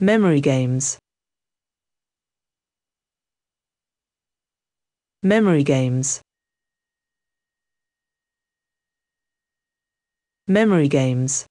Memory games. Memory games. Memory games.